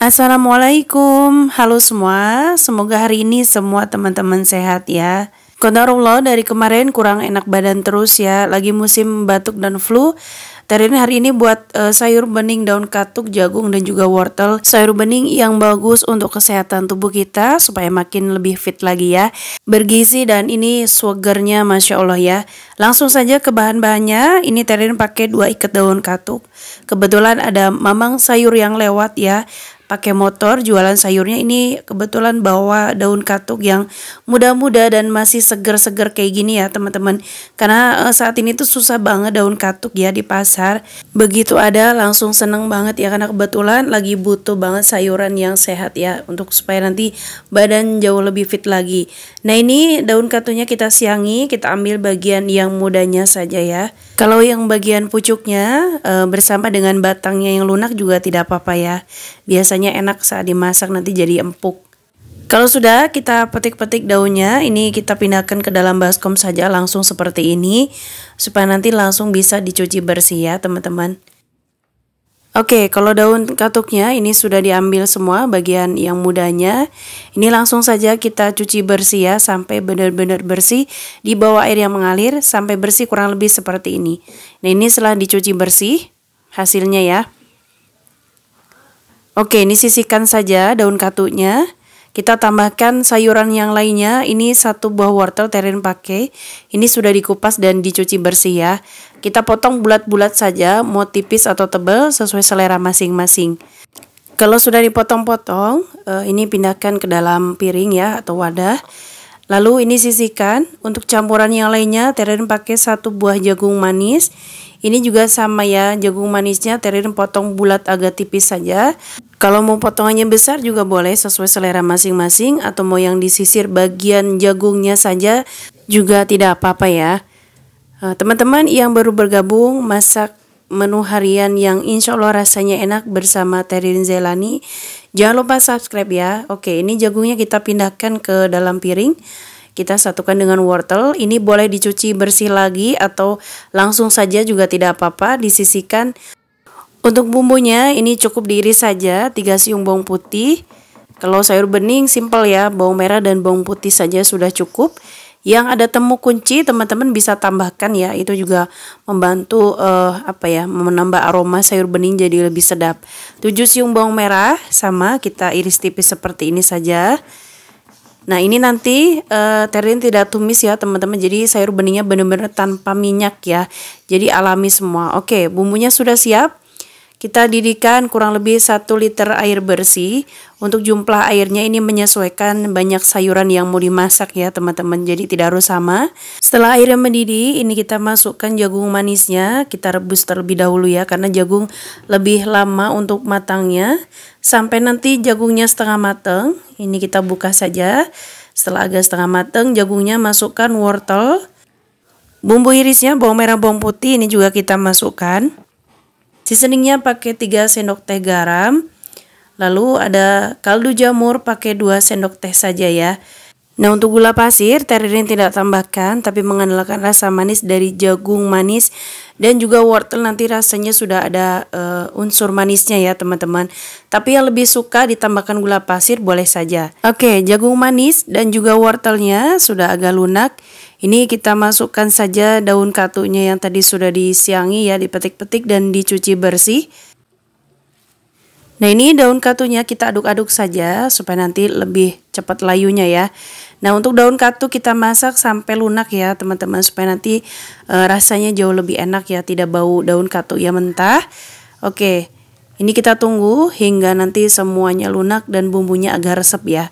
Assalamualaikum, halo semua. Semoga hari ini semua teman-teman sehat ya. Kodarullah dari kemarin kurang enak badan terus ya, lagi musim batuk dan flu. Dari hari ini buat uh, sayur bening daun katuk, jagung dan juga wortel. Sayur bening yang bagus untuk kesehatan tubuh kita supaya makin lebih fit lagi ya. Bergizi dan ini swagernya Masya Allah ya. Langsung saja ke bahan-bahannya. Ini Terin pakai dua ikat daun katuk. Kebetulan ada mamang sayur yang lewat ya pakai motor jualan sayurnya ini kebetulan bawa daun katuk yang muda-muda dan masih seger-seger kayak gini ya teman-teman karena eh, saat ini tuh susah banget daun katuk ya di pasar begitu ada langsung seneng banget ya karena kebetulan lagi butuh banget sayuran yang sehat ya untuk supaya nanti badan jauh lebih fit lagi nah ini daun katunya kita siangi kita ambil bagian yang mudanya saja ya kalau yang bagian pucuknya eh, bersama dengan batangnya yang lunak juga tidak apa-apa ya biasanya rasanya enak saat dimasak nanti jadi empuk. Kalau sudah kita petik-petik daunnya, ini kita pindahkan ke dalam baskom saja langsung seperti ini supaya nanti langsung bisa dicuci bersih ya teman-teman. Oke, kalau daun katuknya ini sudah diambil semua bagian yang mudanya. Ini langsung saja kita cuci bersih ya sampai benar-benar bersih di bawah air yang mengalir sampai bersih kurang lebih seperti ini. Nah, ini setelah dicuci bersih hasilnya ya. Oke, ini sisihkan saja daun katuknya. Kita tambahkan sayuran yang lainnya. Ini satu buah wortel terin pakai. Ini sudah dikupas dan dicuci bersih ya. Kita potong bulat-bulat saja, mau tipis atau tebal sesuai selera masing-masing. Kalau sudah dipotong-potong, eh, ini pindahkan ke dalam piring ya atau wadah. Lalu ini sisihkan. Untuk campuran yang lainnya, terin pakai satu buah jagung manis. Ini juga sama ya, jagung manisnya terin potong bulat agak tipis saja. Kalau mau potongannya besar juga boleh sesuai selera masing-masing atau mau yang disisir bagian jagungnya saja juga tidak apa-apa ya. Eh, teman-teman yang baru bergabung masak menu harian yang insya Allah rasanya enak bersama Terin Zelani. Jangan lupa subscribe ya. Oke ini jagungnya kita pindahkan ke dalam piring. Kita satukan dengan wortel. Ini boleh dicuci bersih lagi atau langsung saja juga tidak apa-apa disisikan. Untuk bumbunya ini cukup diiris saja 3 siung bawang putih. Kalau sayur bening simple ya, bawang merah dan bawang putih saja sudah cukup. Yang ada temu kunci teman-teman bisa tambahkan ya, itu juga membantu uh, apa ya, menambah aroma sayur bening jadi lebih sedap. 7 siung bawang merah sama kita iris tipis seperti ini saja. Nah ini nanti uh, eh, terin tidak tumis ya teman-teman Jadi sayur beningnya benar-benar tanpa minyak ya Jadi alami semua Oke bumbunya sudah siap kita didihkan kurang lebih 1 liter air bersih. Untuk jumlah airnya ini menyesuaikan banyak sayuran yang mau dimasak ya teman-teman. Jadi tidak harus sama. Setelah airnya mendidih, ini kita masukkan jagung manisnya. Kita rebus terlebih dahulu ya karena jagung lebih lama untuk matangnya. Sampai nanti jagungnya setengah matang. Ini kita buka saja. Setelah agak setengah matang, jagungnya masukkan wortel. Bumbu irisnya bawang merah bawang putih ini juga kita masukkan. Seasoningnya pakai 3 sendok teh garam. Lalu ada kaldu jamur pakai 2 sendok teh saja ya. Nah untuk gula pasir Teririn tidak tambahkan tapi mengandalkan rasa manis dari jagung manis dan juga wortel nanti rasanya sudah ada uh, unsur manisnya ya teman-teman. Tapi yang lebih suka ditambahkan gula pasir boleh saja. Oke jagung manis dan juga wortelnya sudah agak lunak. Ini kita masukkan saja daun katunya yang tadi sudah disiangi ya dipetik-petik dan dicuci bersih. Nah ini daun katunya kita aduk-aduk saja supaya nanti lebih cepat layunya ya. Nah untuk daun katu kita masak sampai lunak ya teman-teman supaya nanti e, rasanya jauh lebih enak ya tidak bau daun katu ya mentah. Oke ini kita tunggu hingga nanti semuanya lunak dan bumbunya agak resep ya.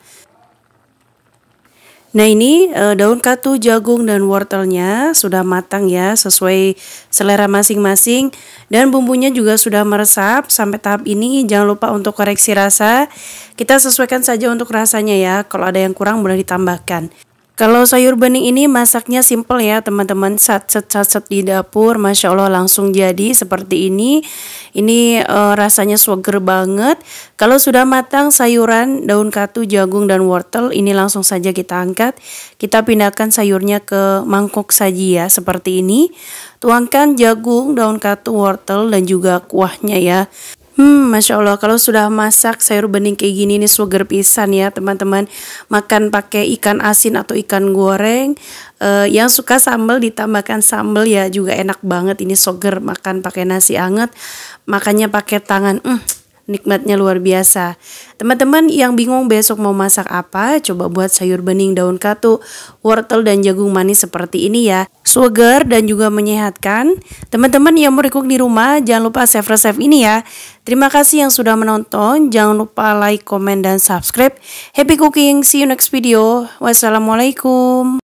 Nah ini eh, daun katu, jagung, dan wortelnya sudah matang ya sesuai selera masing-masing dan bumbunya juga sudah meresap sampai tahap ini jangan lupa untuk koreksi rasa kita sesuaikan saja untuk rasanya ya kalau ada yang kurang boleh ditambahkan kalau sayur bening ini masaknya simple ya teman-teman Sat-set-set di dapur Masya Allah langsung jadi seperti ini Ini e, rasanya swagger banget Kalau sudah matang sayuran daun katu, jagung, dan wortel Ini langsung saja kita angkat Kita pindahkan sayurnya ke mangkok saji ya seperti ini Tuangkan jagung, daun katu, wortel, dan juga kuahnya ya Hmm, Masya Allah, kalau sudah masak sayur bening kayak gini, ini sugar pisan ya teman-teman. Makan pakai ikan asin atau ikan goreng. Uh, yang suka sambal ditambahkan sambal ya juga enak banget. Ini sugar makan pakai nasi anget, makannya pakai tangan. Hmm nikmatnya luar biasa. Teman-teman yang bingung besok mau masak apa, coba buat sayur bening daun katu, wortel dan jagung manis seperti ini ya. Sugar dan juga menyehatkan. Teman-teman yang mau recook di rumah, jangan lupa save resep ini ya. Terima kasih yang sudah menonton. Jangan lupa like, komen, dan subscribe. Happy cooking. See you next video. Wassalamualaikum.